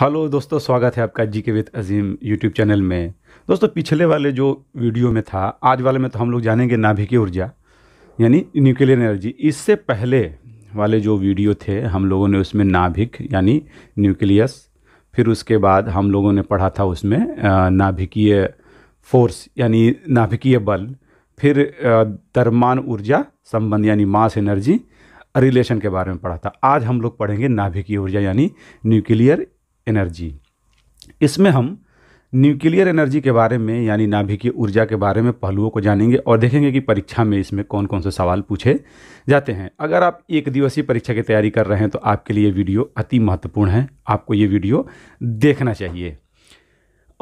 hello दोस्तों स्वागत है आपका जी के विद अजीम यूट्यूब चैनल में दोस्तों पिछले वाले जो वीडियो में था आज वाले में तो हम लोग जानेंगे नाभिकीय ऊर्जा यानी न्यूक्लियर एनर्जी इससे पहले वाले जो वीडियो थे हम लोगों ने उसमें नाभिक यानी न्यूक्लियस फिर उसके बाद हम लोगों ने पढ़ा था उसमें नाभिकीय फोर्स यानी नाभिकीय बल फिर दरमान ऊर्जा संबंध यानी मास एनर्जी रिलेशन के बारे में पढ़ा था आज हम लोग पढ़ेंगे नाभिकीय ऊर्जा यानी न्यूक्लियर एनर्जी इसमें हम न्यूक्लियर एनर्जी के बारे में यानी नाभिकीय ऊर्जा के बारे में पहलुओं को जानेंगे और देखेंगे कि परीक्षा में इसमें कौन कौन से सवाल पूछे जाते हैं अगर आप एक दिवसीय परीक्षा की तैयारी कर रहे हैं तो आपके लिए वीडियो अति महत्वपूर्ण है आपको ये वीडियो देखना चाहिए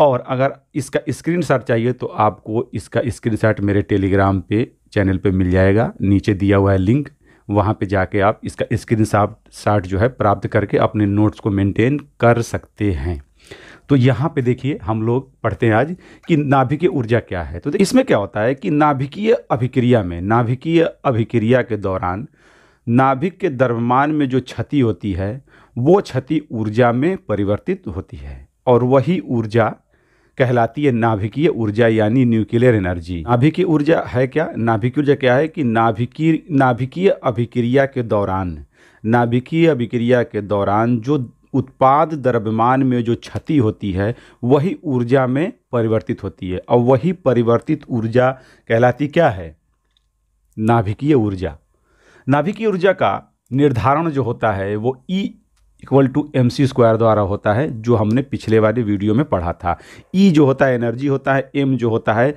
और अगर इसका स्क्रीन चाहिए तो आपको इसका स्क्रीन मेरे टेलीग्राम पे चैनल पे मिल जाएगा नीचे दिया हुआ है लिंक वहाँ पे जाके आप इसका स्क्रीन शॉट जो है प्राप्त करके अपने नोट्स को मेंटेन कर सकते हैं तो यहाँ पे देखिए हम लोग पढ़ते हैं आज कि नाभिकीय ऊर्जा क्या है तो इसमें क्या होता है कि नाभिकीय अभिक्रिया में नाभिकीय अभिक्रिया के दौरान नाभिक के दरमान में जो क्षति होती है वो क्षति ऊर्जा में परिवर्तित होती है और वही ऊर्जा कहलाती है नाभिकीय ऊर्जा यानी न्यूक्लियर एनर्जी नाभिकीय ऊर्जा है क्या नाभिकीय ऊर्जा क्या है कि नाभिकीय नाभिकीय अभिक्रिया के दौरान नाभिकीय अभिक्रिया के दौरान जो उत्पाद द्रव्यमान में जो क्षति होती है वही ऊर्जा में परिवर्तित होती है और वही परिवर्तित ऊर्जा कहलाती क्या है नाभिकीय ऊर्जा नाभिकीय ऊर्जा का निर्धारण जो होता है वो E e equal to M C square द्वारा होता है जो हमने पिछले वाले वीडियो में पढ़ा था ई e जो होता है एनर्जी होता है एम जो होता है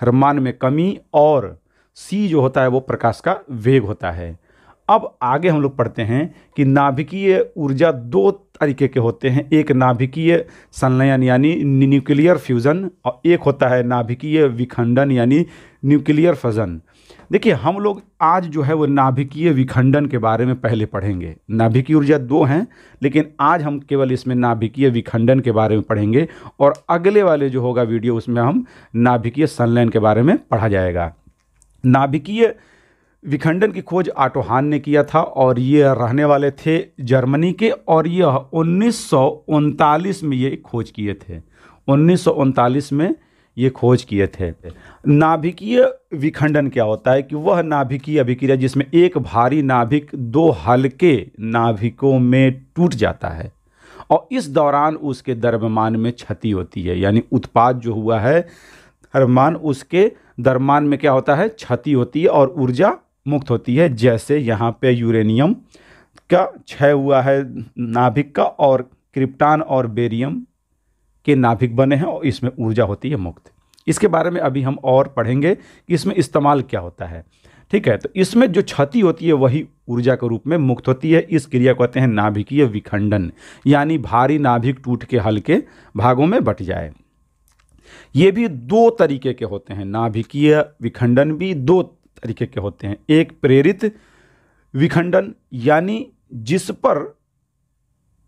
हरमान में कमी और सी जो होता है वो प्रकाश का वेग होता है अब आगे हम लोग पढ़ते हैं कि नाभिकीय ऊर्जा दो तरीके के होते हैं एक नाभिकीय संलयन यानी न्यूक्लियर फ्यूज़न और एक होता है नाभिकीय विखंडन यानी न्यूक्लियर फजन देखिए हम लोग आज जो है वो नाभिकीय विखंडन के बारे में पहले पढ़ेंगे नाभिकीय ऊर्जा दो हैं लेकिन आज हम केवल इसमें नाभिकीय विखंडन के बारे में पढ़ेंगे और अगले वाले जो होगा वीडियो उसमें हम नाभिकीय संलयन के बारे में पढ़ा जाएगा नाभिकीय विखंडन की खोज आटोहान ने किया था और ये रहने वाले थे जर्मनी के और यह उन्नीस में ये खोज किए थे उन्नीस में ये खोज किए थे नाभिकीय विखंडन क्या होता है कि वह नाभिकीय अभिक्रिया जिसमें एक भारी नाभिक दो हल्के नाभिकों में टूट जाता है और इस दौरान उसके दर्भमान में क्षति होती है यानी उत्पाद जो हुआ है हरमान उसके दरमान में क्या होता है क्षति होती है और ऊर्जा मुक्त होती है जैसे यहाँ पे यूरेनियम का क्षय हुआ है नाभिक का और क्रिप्टान और बेरियम के नाभिक बने हैं और इसमें ऊर्जा होती है मुक्त इसके बारे में अभी हम और पढ़ेंगे कि इसमें इस्तेमाल क्या होता है ठीक है तो इसमें जो क्षति होती है वही ऊर्जा के रूप में मुक्त होती है इस क्रिया को कहते हैं नाभिकीय विखंडन यानी भारी नाभिक टूट के हल्के भागों में बट जाए ये भी दो तरीके के होते हैं नाभिकीय विखंडन भी दो तरीके के होते हैं एक प्रेरित विखंडन यानी जिस पर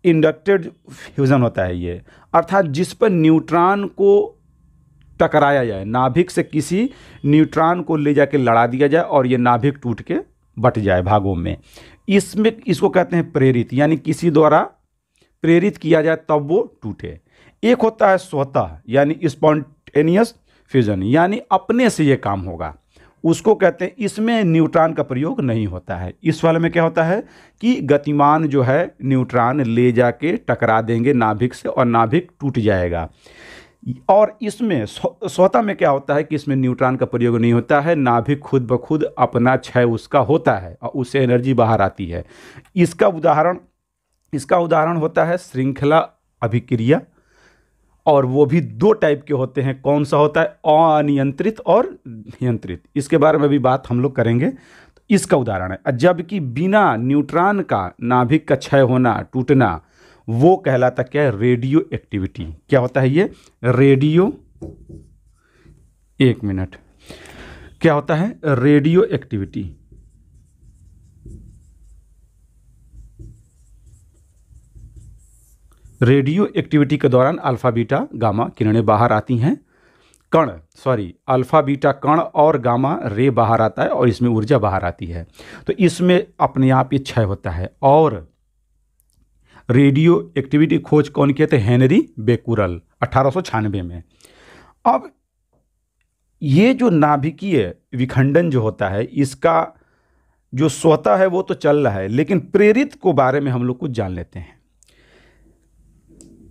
इंडक्टेड फ्यूज़न होता है ये अर्थात जिस पर न्यूट्रॉन को टकराया जाए नाभिक से किसी न्यूट्रॉन को ले जाके लड़ा दिया जाए और ये नाभिक टूट के बट जाए भागों में इसमें इसको कहते हैं प्रेरित यानी किसी द्वारा प्रेरित किया जाए तब वो टूटे एक होता है स्वतः यानी स्पॉन्टेनियस फ्यूजन यानी अपने से ये काम होगा उसको कहते हैं इसमें न्यूट्रॉन का प्रयोग नहीं होता है इस वाले में क्या होता है कि गतिमान जो है न्यूट्रॉन ले जाके टकरा देंगे नाभिक से और नाभिक टूट जाएगा और इसमें स्वतः में क्या होता है कि इसमें न्यूट्रॉन का प्रयोग नहीं होता है नाभिक खुद ब खुद अपना क्षय उसका होता है और उससे एनर्जी बाहर आती है इसका उदाहरण इसका उदाहरण होता है श्रृंखला अभिक्रिया और वो भी दो टाइप के होते हैं कौन सा होता है अनियंत्रित और नियंत्रित इसके बारे में भी बात हम लोग करेंगे तो इसका उदाहरण है जबकि बिना न्यूट्रॉन का नाभिक का क्षय होना टूटना वो कहलाता क्या है रेडियो एक्टिविटी क्या होता है ये रेडियो एक मिनट क्या होता है रेडियो एक्टिविटी रेडियो एक्टिविटी के दौरान अल्फा बीटा गामा किरणें बाहर आती हैं कण सॉरी अल्फा बीटा कण और गामा रे बाहर आता है और इसमें ऊर्जा बाहर आती है तो इसमें अपने आप ये क्षय होता है और रेडियो एक्टिविटी खोज कौन किए थे हेनरी बेकुरल अठारह में अब ये जो नाभिकीय विखंडन जो होता है इसका जो स्वतः है वो तो चल रहा है लेकिन प्रेरित को बारे में हम लोग कुछ जान लेते हैं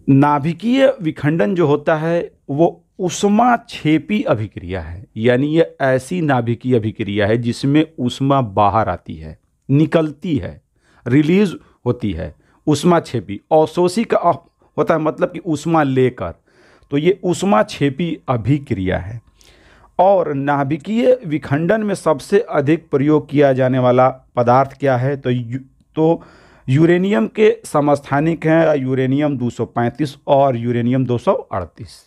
नाभिकीय विखंडन जो होता है वो उष्मा छेपी अभिक्रिया है यानी ये ऐसी नाभिकीय अभिक्रिया है जिसमें उष्मा बाहर आती है निकलती है रिलीज होती है उष्मा छेपी अवशोषी का होता है मतलब कि उष्मा लेकर तो ये उष्मा छेपी अभिक्रिया है और नाभिकीय विखंडन में सबसे अधिक प्रयोग किया जाने वाला पदार्थ क्या है तो तो यूरेनियम के समस्थानिक हैं यूरेनियम 235 और यूरेनियम 238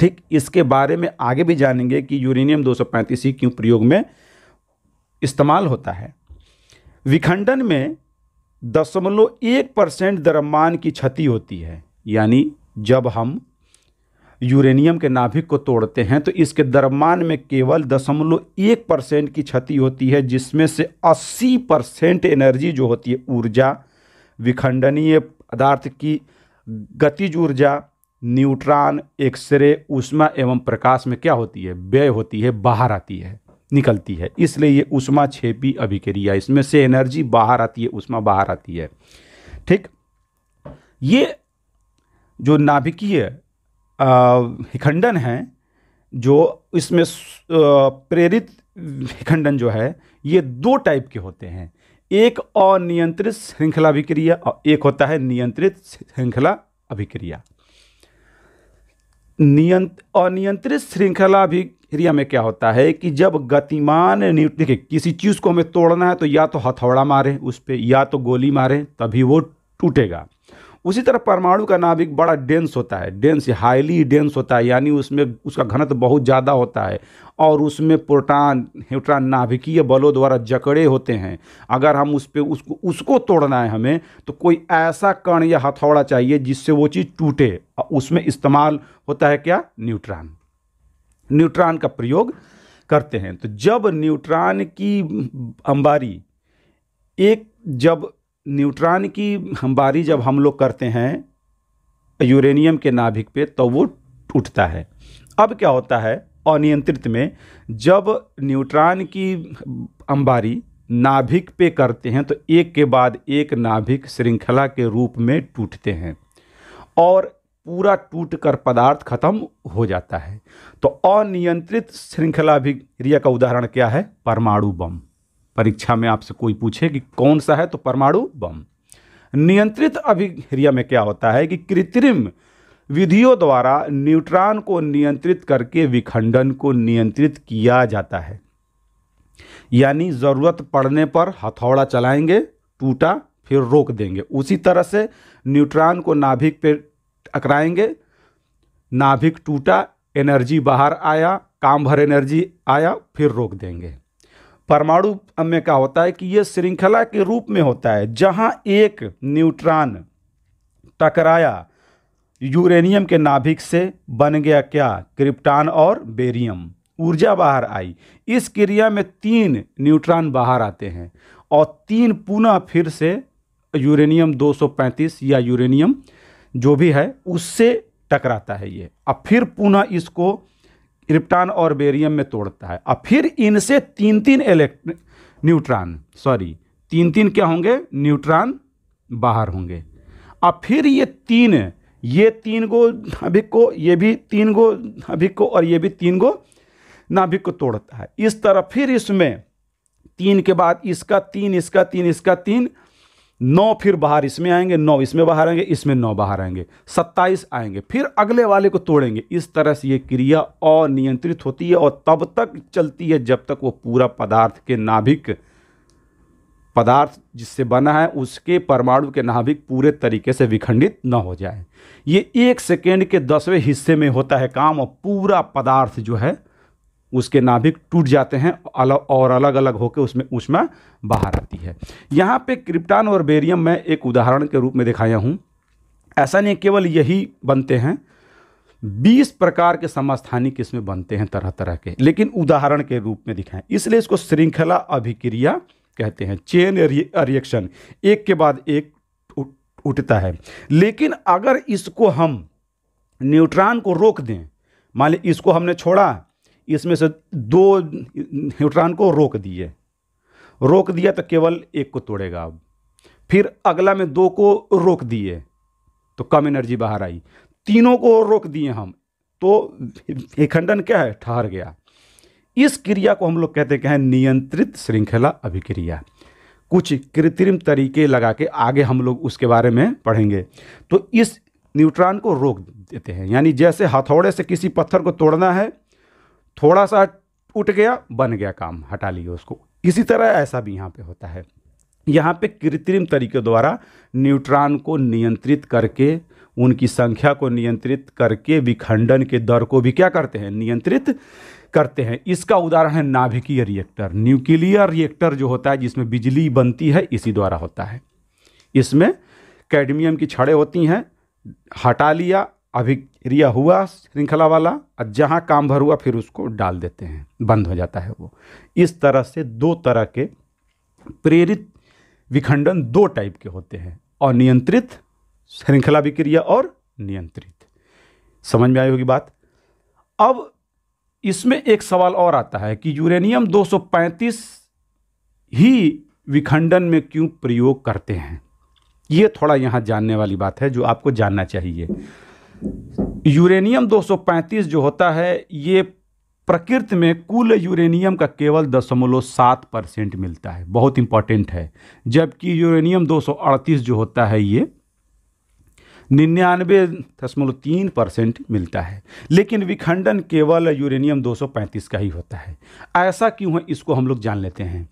ठीक इसके बारे में आगे भी जानेंगे कि यूरेनियम 235 ही क्यों प्रयोग में इस्तेमाल होता है विखंडन में दशमलव एक परसेंट द्रव्यमान की क्षति होती है यानी जब हम यूरेनियम के नाभिक को तोड़ते हैं तो इसके दरमान में केवल दशमलव एक परसेंट की क्षति होती है जिसमें से अस्सी परसेंट एनर्जी जो होती है ऊर्जा विखंडनीय पदार्थ की गतिज ऊर्जा न्यूट्रॉन एक्सरे उष्मा एवं प्रकाश में क्या होती है व्यय होती है बाहर आती है निकलती है इसलिए ये उष्मा छेपी अभिक्रिया इसमें से एनर्जी बाहर आती है उष्मा बाहर आती है ठीक ये जो नाभिकीय हिखंडन हैं जो इसमें प्रेरित हिखंडन जो है ये दो टाइप के होते हैं एक अनियंत्रित श्रृंखला अभिक्रिया और एक होता है नियंत्रित श्रृंखला अभिक्रिया नियंत अनियंत्रित श्रृंखला अभिक्रिया में क्या होता है कि जब गतिमान देखिए किसी चीज़ को हमें तोड़ना है तो या तो हथौड़ा मारें उस पर या तो गोली मारें तभी वो टूटेगा उसी तरह परमाणु का नाभिक बड़ा डेंस होता है डेंस हाईली डेंस होता है यानी उसमें उसका घनत्व बहुत ज़्यादा होता है और उसमें प्रोटान न्यूट्रॉन नाभिकीय बलों द्वारा जकड़े होते हैं अगर हम उस पर उसको उसको तोड़ना है हमें तो कोई ऐसा कण या हथौड़ा चाहिए जिससे वो चीज़ टूटे उसमें इस्तेमाल होता है क्या न्यूट्रॉन न्यूट्रॉन का प्रयोग करते हैं तो जब न्यूट्रॉन की अंबारी एक जब न्यूट्रॉन की हम बारी जब हम लोग करते हैं यूरेनियम के नाभिक पे तो वो उठता है अब क्या होता है अनियंत्रित में जब न्यूट्रॉन की अंबारी नाभिक पे करते हैं तो एक के बाद एक नाभिक श्रृंखला के रूप में टूटते हैं और पूरा टूट कर पदार्थ खत्म हो जाता है तो अनियंत्रित श्रृंखला भी क्रिया का उदाहरण क्या है परमाणु बम परीक्षा में आपसे कोई पूछे कि कौन सा है तो परमाणु बम नियंत्रित अभिक्रिया में क्या होता है कि कृत्रिम विधियों द्वारा न्यूट्रॉन को नियंत्रित करके विखंडन को नियंत्रित किया जाता है यानी ज़रूरत पड़ने पर हथौड़ा चलाएंगे टूटा फिर रोक देंगे उसी तरह से न्यूट्रॉन को नाभिक पे टकराएंगे नाभिक टूटा एनर्जी बाहर आया काम भर एनर्जी आया फिर रोक देंगे परमाणु में क्या होता है कि यह श्रृंखला के रूप में होता है जहां एक न्यूट्रॉन टकराया यूरेनियम के नाभिक से बन गया क्या क्रिप्टान और बेरियम ऊर्जा बाहर आई इस क्रिया में तीन न्यूट्रॉन बाहर आते हैं और तीन पुनः फिर से यूरेनियम 235 या यूरेनियम जो भी है उससे टकराता है ये अब फिर पुनः इसको क्रिप्टान और बेरियम में तोड़ता है और फिर इनसे तीन तीन इलेक्ट्र न्यूट्रॉन सॉरी तीन तीन क्या होंगे न्यूट्रॉन बाहर होंगे और फिर ये तीन ये तीन गो नाभिक को ये भी तीन गो नाभिक को और ये भी तीन गो नाभिक को तोड़ता है इस तरह फिर इसमें तीन के बाद इसका तीन इसका तीन इसका तीन नौ फिर बाहर इसमें आएंगे नौ इसमें बाहर आएंगे इसमें नौ बाहर आएंगे सत्ताईस आएंगे फिर अगले वाले को तोड़ेंगे इस तरह से ये क्रिया अनियंत्रित होती है और तब तक चलती है जब तक वो पूरा पदार्थ के नाभिक पदार्थ जिससे बना है उसके परमाणु के नाभिक पूरे तरीके से विखंडित न हो जाए ये एक सेकेंड के दसवें हिस्से में होता है काम और पूरा पदार्थ जो है उसके नाभिक टूट जाते हैं और अलग अलग होकर उसमें ऊष्मा बाहर आती है यहाँ पे क्रिप्टान और बेरियम मैं एक उदाहरण के रूप में दिखाया हूँ ऐसा नहीं केवल यही बनते हैं बीस प्रकार के समस्थानिक इसमें बनते हैं तरह तरह के लेकिन उदाहरण के रूप में दिखाएं इसलिए इसको श्रृंखला अभिक्रिया कहते हैं चेन रिएक्शन एक के बाद एक उठता है लेकिन अगर इसको हम न्यूट्रॉन को रोक दें मान ली इसको हमने छोड़ा इसमें से दो न्यूट्रॉन को रोक दिए रोक दिया तो केवल एक को तोड़ेगा अब फिर अगला में दो को रोक दिए तो कम एनर्जी बाहर आई तीनों को रोक दिए हम तो विखंडन क्या है ठहर गया इस क्रिया को हम लोग कहते हैं नियंत्रित श्रृंखला अभिक्रिया कुछ कृत्रिम तरीके लगा के आगे हम लोग उसके बारे में पढ़ेंगे तो इस न्यूट्रॉन को रोक देते हैं यानी जैसे हथौड़े से किसी पत्थर को तोड़ना है थोड़ा सा उठ गया बन गया काम हटा लिए उसको इसी तरह ऐसा भी यहाँ पे होता है यहाँ पे कृत्रिम तरीके द्वारा न्यूट्रॉन को नियंत्रित करके उनकी संख्या को नियंत्रित करके विखंडन के दर को भी क्या करते हैं नियंत्रित करते हैं इसका उदाहरण है नाभिकीय रिएक्टर न्यूक्लियर रिएक्टर जो होता है जिसमें बिजली बनती है इसी द्वारा होता है इसमें कैडमियम की छड़ें होती हैं हटा लिया अभी रिया हुआ श्रृंखला वाला और जहाँ काम भर हुआ फिर उसको डाल देते हैं बंद हो जाता है वो इस तरह से दो तरह के प्रेरित विखंडन दो टाइप के होते हैं अनियंत्रित श्रृंखला विक्रिया और नियंत्रित समझ में आई होगी बात अब इसमें एक सवाल और आता है कि यूरेनियम 235 ही विखंडन में क्यों प्रयोग करते हैं ये थोड़ा यहाँ जानने वाली बात है जो आपको जानना चाहिए यूरेनियम 235 जो होता है ये प्रकृति में कुल यूरेनियम का केवल दशमलव सात परसेंट मिलता है बहुत इंपॉर्टेंट है जबकि यूरेनियम 238 जो होता है ये निन्यानवे दशमलव तीन परसेंट मिलता है लेकिन विखंडन केवल यूरेनियम 235 का ही होता है ऐसा क्यों है इसको हम लोग जान लेते हैं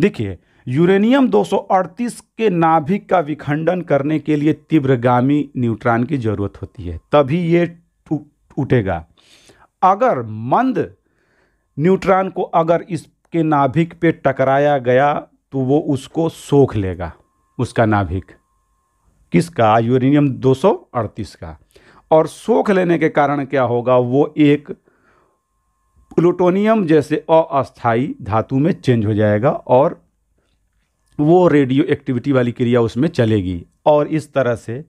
देखिए यूरेनियम 238 के नाभिक का विखंडन करने के लिए तीव्रगामी न्यूट्रॉन की जरूरत होती है तभी ये टूटेगा अगर मंद न्यूट्रॉन को अगर इसके नाभिक पे टकराया गया तो वो उसको सोख लेगा उसका नाभिक किसका यूरेनियम 238 का और सोख लेने के कारण क्या होगा वो एक प्लूटोनियम जैसे अस्थाई धातु में चेंज हो जाएगा और वो रेडियो एक्टिविटी वाली क्रिया उसमें चलेगी और इस तरह से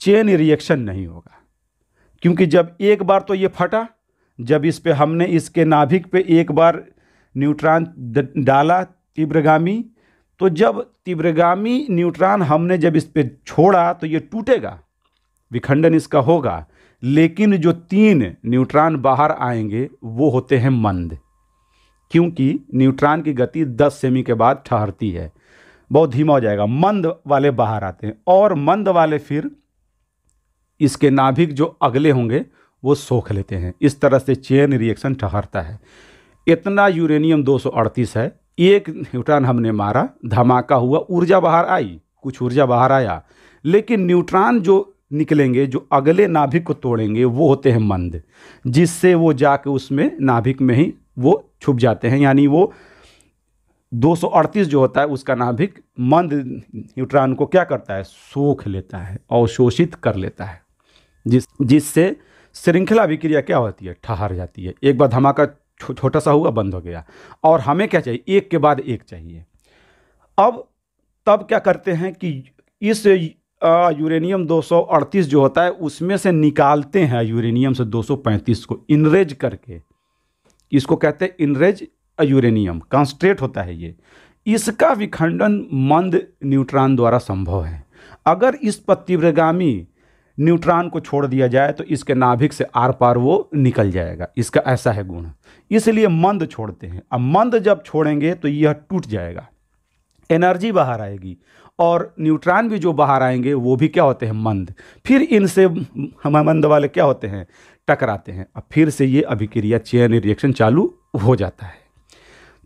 चेन रिएक्शन नहीं होगा क्योंकि जब एक बार तो ये फटा जब इस पे हमने इसके नाभिक पे एक बार न्यूट्रॉन डाला तीव्रगामी तो जब तीव्रगामी न्यूट्रॉन हमने जब इस पर छोड़ा तो ये टूटेगा विखंडन इसका होगा लेकिन जो तीन न्यूट्रॉन बाहर आएंगे वो होते हैं मंद क्योंकि न्यूट्रॉन की गति 10 सेमी के बाद ठहरती है बहुत धीमा हो जाएगा मंद वाले बाहर आते हैं और मंद वाले फिर इसके नाभिक जो अगले होंगे वो सोख लेते हैं इस तरह से चेन रिएक्शन ठहरता है इतना यूरेनियम 238 है एक न्यूट्रॉन हमने मारा धमाका हुआ ऊर्जा बाहर आई कुछ ऊर्जा बाहर आया लेकिन न्यूट्रॉन जो निकलेंगे जो अगले नाभिक को तोड़ेंगे वो होते हैं मंद जिससे वो जाके उसमें नाभिक में ही वो छुप जाते हैं यानी वो 238 जो होता है उसका नाभिक मंद न्यूट्रॉन को क्या करता है सोख लेता है अवशोषित कर लेता है जिस जिससे श्रृंखला विक्रिया क्या होती है ठहर जाती है एक बार धमाका छो, छोटा सा हुआ बंद हो गया और हमें क्या चाहिए एक के बाद एक चाहिए अब तब क्या करते हैं कि इस यूरेनियम 238 जो होता है उसमें से निकालते हैं यूरेनियम से 235 को इनरेज करके इसको कहते हैं इनरेज यूरेनियम कॉन्स्ट्रेट होता है ये इसका विखंडन मंद न्यूट्रॉन द्वारा संभव है अगर इस पर न्यूट्रॉन को छोड़ दिया जाए तो इसके नाभिक से आर पार वो निकल जाएगा इसका ऐसा है गुण इसलिए मंद छोड़ते हैं अब मंद जब छोड़ेंगे तो यह टूट जाएगा एनर्जी बाहर आएगी और न्यूट्रॉन भी जो बाहर आएंगे वो भी क्या होते हैं मंद फिर इनसे हम मंद वाले क्या होते हैं टकराते हैं अब फिर से ये अभिक्रिया चेन रिएक्शन चालू हो जाता है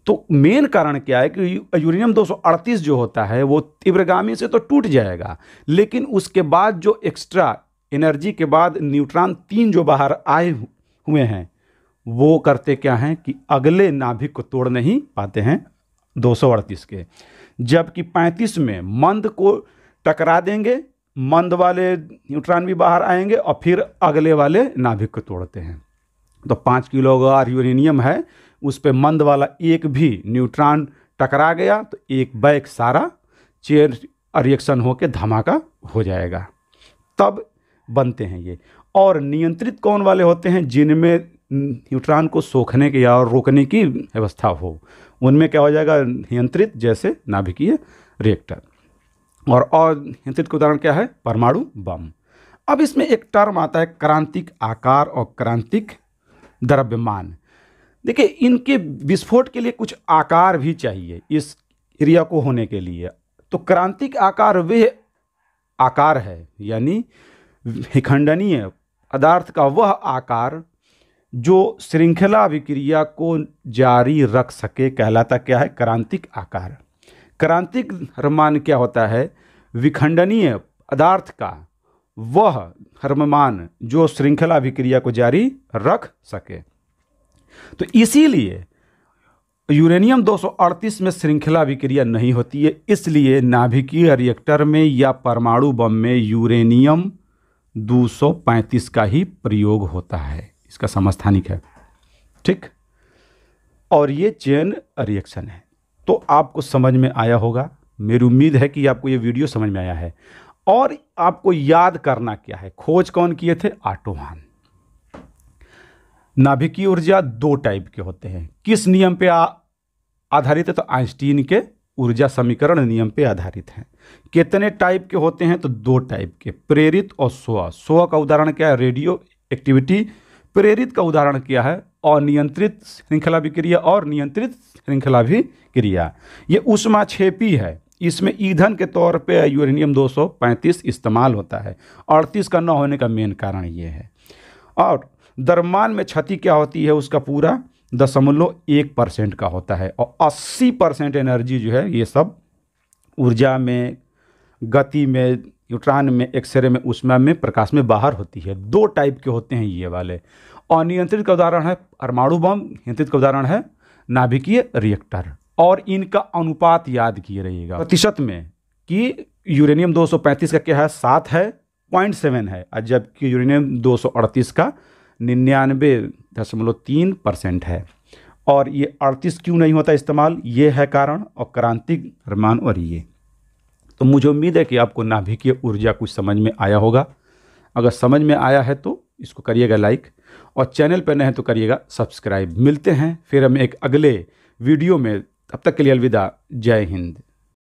तो मेन कारण क्या है कि यूरेनियम 238 जो होता है वो तीव्रगामी से तो टूट जाएगा लेकिन उसके बाद जो एक्स्ट्रा एनर्जी के बाद न्यूट्रॉन तीन जो बाहर आए हुए हैं वो करते क्या हैं कि अगले नाभिक को तोड़ नहीं पाते हैं 238 के जबकि 35 में मंद को टकरा देंगे मंद वाले न्यूट्रॉन भी बाहर आएंगे और फिर अगले वाले नाभिक को तोड़ते हैं तो पाँच किलो अगर यूरेनियम है उस पर मंद वाला एक भी न्यूट्रॉन टकरा गया तो एक बैक सारा चेयर रिएक्शन होकर धमाका हो जाएगा तब बनते हैं ये और नियंत्रित कौन वाले होते हैं जिनमें न्यूट्रॉन को सोखने की या रोकने की व्यवस्था हो उनमें क्या हो जाएगा नियंत्रित जैसे नाभिकीय रिएक्टर और और नियंत्रित का उदाहरण क्या है परमाणु बम अब इसमें एक टर्म आता है क्रांतिक आकार और क्रांतिक द्रव्यमान देखिए इनके विस्फोट के लिए कुछ आकार भी चाहिए इस एरिया को होने के लिए तो क्रांतिक आकार वे आकार है यानी विखंडनीय पदार्थ का वह आकार जो श्रृंखला विक्रिया को जारी रख सके कहलाता क्या है क्रांतिक आकार क्रांतिक धर्मान क्या होता है विखंडनीय पदार्थ का वह धर्ममान जो श्रृंखला विक्रिया को जारी रख सके तो इसीलिए यूरेनियम 238 में श्रृंखला अभिक्रिया नहीं होती है इसलिए नाभिकीय रिएक्टर में या परमाणु बम में यूरेनियम 235 का ही प्रयोग होता है इसका समस्थानिक है ठीक और ये चेन रिएक्शन है तो आपको समझ में आया होगा मेरी उम्मीद है कि आपको ये वीडियो समझ में आया है और आपको याद करना क्या है खोज कौन किए थे आटोहान नाभिकीय ऊर्जा दो टाइप के होते हैं किस नियम पे आधारित है तो आइंस्टीन के ऊर्जा समीकरण नियम पे आधारित हैं कितने टाइप के होते हैं तो दो टाइप के प्रेरित और स्व स्व का उदाहरण क्या है रेडियो एक्टिविटी प्रेरित का उदाहरण क्या है अनियंत्रित श्रृंखला विक्रिया और नियंत्रित श्रृंखला भी क्रिया ये उष्मा छेपी है इसमें ईंधन के तौर पे यूरेनियम 235 इस्तेमाल होता है अड़तीस का न होने का मेन कारण ये है और दरमान में क्षति क्या होती है उसका पूरा दशमलव एक परसेंट का होता है और अस्सी परसेंट एनर्जी जो है ये सब ऊर्जा में गति में न्यूट्रॉन में एक्सरे में उष्मा में प्रकाश में बाहर होती है दो टाइप के होते हैं ये वाले अनियंत्रित का उदाहरण है परमाणु बम नियंत्रित का उदाहरण है नाभिकीय रिएक्टर और इनका अनुपात याद किए रहिएगा प्रतिशत में कि यूरेनियम 235 का क्या है सात है पॉइंट सेवन है जबकि यूरेनियम 238 का निन्यानवे दशमलव तीन परसेंट है और ये अड़तीस क्यों नहीं होता इस्तेमाल ये है कारण और क्रांतिक रमान और ये तो मुझे उम्मीद है कि आपको नाभिकीय ऊर्जा कुछ समझ में आया होगा अगर समझ में आया है तो इसको करिएगा लाइक और चैनल पर नए हैं तो करिएगा सब्सक्राइब मिलते हैं फिर हम एक अगले वीडियो में तब तक के लिए अलविदा जय हिंद